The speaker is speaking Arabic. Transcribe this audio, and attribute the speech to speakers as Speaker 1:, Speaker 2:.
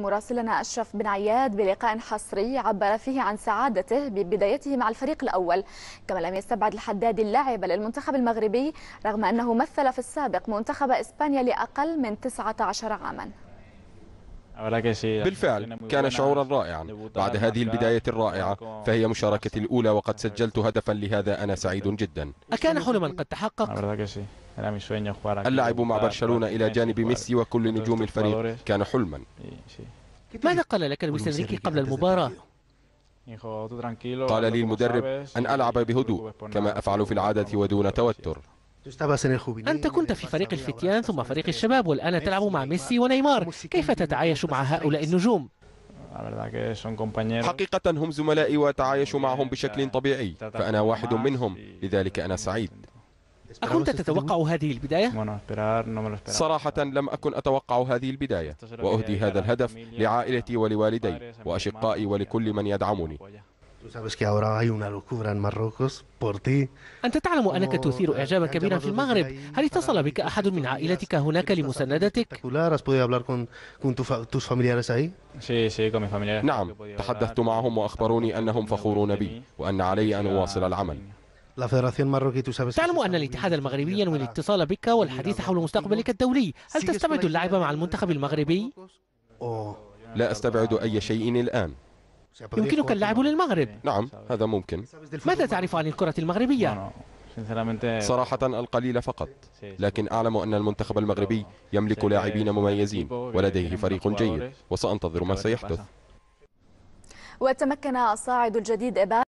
Speaker 1: مراسلنا أشرف بن عياد بلقاء حصري عبر فيه عن سعادته ببدايته مع الفريق الأول كما لم يستبعد الحداد اللعب للمنتخب المغربي رغم أنه مثل في السابق منتخب إسبانيا لأقل من 19 عاماً بالفعل كان شعورا رائعا بعد هذه البداية الرائعة فهي مشاركتي الأولى وقد سجلت هدفا لهذا أنا سعيد جدا
Speaker 2: أكان حلما قد تحقق؟
Speaker 1: اللعب مع برشلونة إلى جانب ميسي وكل نجوم الفريق كان حلما
Speaker 2: ماذا قال لك لويس انريكي قبل المباراة؟ قال
Speaker 1: لي المدرب أن ألعب بهدوء كما أفعل في العادة ودون توتر
Speaker 2: أنت كنت في فريق الفتيان ثم فريق الشباب والآن تلعب مع ميسي ونيمار كيف تتعايش مع هؤلاء
Speaker 1: النجوم؟ حقيقة هم زملائي وأتعايش معهم بشكل طبيعي فأنا واحد منهم لذلك أنا سعيد
Speaker 2: أكنت تتوقع هذه البداية؟
Speaker 1: صراحة لم أكن أتوقع هذه البداية وأهدي هذا الهدف لعائلتي ولوالدي وأشقائي ولكل من يدعمني
Speaker 2: أنت تعلم أنك تثير إعجابا كبيرا في المغرب هل اتصل بك أحد من عائلتك هناك لمساندتك؟
Speaker 1: نعم تحدثت معهم وأخبروني أنهم فخورون بي وأن علي أن أواصل العمل
Speaker 2: تعلم أن الاتحاد المغربي ينوي الاتصال بك والحديث حول مستقبلك الدولي هل تستبعد اللعب مع المنتخب المغربي؟
Speaker 1: لا أستبعد أي شيء الآن يمكنك اللعب للمغرب نعم هذا ممكن
Speaker 2: ماذا تعرف عن الكرة المغربية؟
Speaker 1: صراحة القليل فقط لكن أعلم أن المنتخب المغربي يملك لاعبين مميزين ولديه فريق جيد وسأنتظر ما سيحدث وتمكن الصاعد الجديد إبان